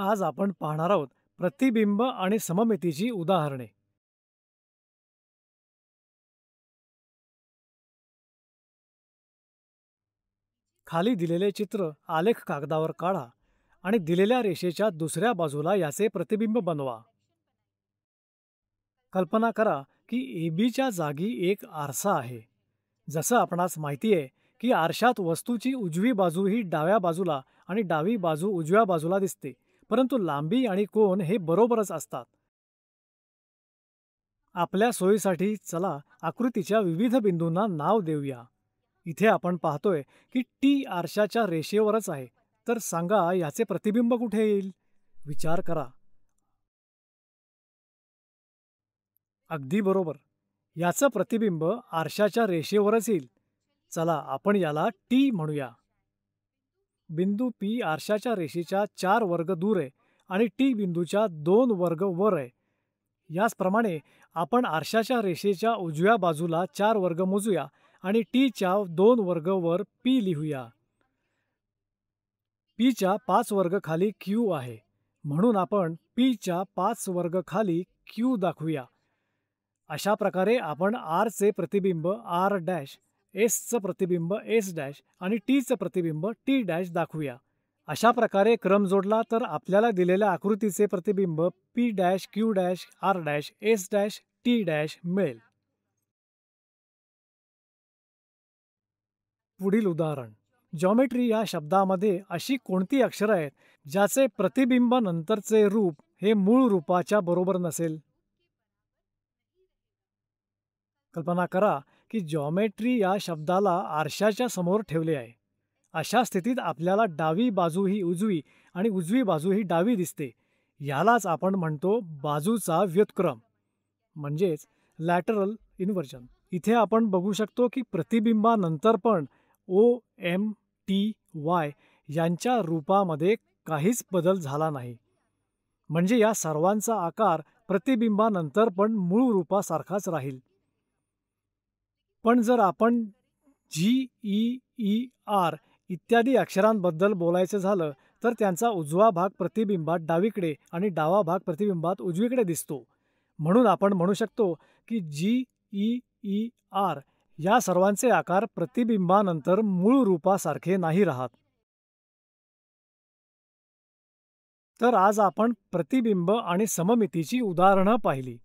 आज आपण पाहणार आहोत प्रतिबिंब आणि सममितीची उदाहरणे खाली दिलेले चित्र आलेख कागदावर काढा आणि दिलेल्या रेषेच्या दुसऱ्या बाजूला याचे प्रतिबिंब बनवा कल्पना करा की ए एबीच्या जागी एक आरसा आहे जसं आपणास माहिती आहे की आरशात वस्तूची उजवी बाजू ही डाव्या बाजूला आणि डावी बाजू उजव्या बाजूला दिसते परंतु लांबी आणि कोन हे बरोबरच असतात आपल्या सोयीसाठी चला आकृतीच्या विविध बिंदूंना नाव देऊया इथे आपण पाहतोय की टी आरशाच्या रेषेवरच आहे तर सांगा याचे प्रतिबिंब कुठे येईल विचार करा अगदी बरोबर याचं प्रतिबिंब आरशाच्या रेषेवरच येईल चला आपण याला टी म्हणूया बिंदू पी आरशाच्या रेषेच्या चार वर्ग दूर आहे आणि टी बिंदूच्या दोन वर्ग वर आहे याचप्रमाणे आपण आरशाच्या रेषेच्या उजव्या बाजूला चार वर्ग मोजूया आणि टीच्या दोन वर्ग वर पी लिहूया पीच्या पाच वर्ग खाली क्यू आहे म्हणून आपण पीच्या पाच वर्ग खाली क्यू दाखवूया अशा प्रकारे आपण आरचे प्रतिबिंब आर डॅश एसचं प्रतिबिंब एस डॅश आणि टीचं प्रतिबिंब टी डॅश दाखवूया अशा प्रकारे क्रम जोडला तर आपल्याला दिलेल्या आकृतीचे प्रतिबिंब P dash Q dash R dash S dash T dash मिळेल पुढील उदाहरण जॉमेट्री या शब्दामध्ये अशी कोणती अक्षरं आहेत ज्याचे प्रतिबिंब नंतरचे रूप हे मूळ रूपाच्या बरोबर नसेल कल्पना करा की जॉमेट्री या शब्दाला आरशाच्या समोर ठेवले आहे अशा स्थितीत आपल्याला डावी बाजू ही उजवी आणि उजवी बाजू ही डावी दिसते यालाच आपण म्हणतो बाजूचा व्युत्क्रम म्हणजेच लॅटरल इन्व्हर्जन इथे आपण बघू शकतो की प्रतिबिंबानंतर पण ओ एम टी वाय यांच्या रूपामध्ये काहीच बदल झाला नाही म्हणजे या सर्वांचा आकार प्रतिबिंबानंतर पण मूळ रूपासारखाच राहील पण जर आपण जी ई ई आर इत्यादी अक्षरांबद्दल बोलायचं झालं तर त्यांचा उजवा भाग प्रतिबिंबात डावीकडे आणि डावा भाग प्रतिबिंबात उजवीकडे दिसतो म्हणून आपण म्हणू शकतो की जी ई ई आर या सर्वांचे आकार प्रतिबिंबानंतर मूळ रूपासारखे नाही राहत तर आज आपण प्रतिबिंब आणि सममितीची उदाहरणं पाहिली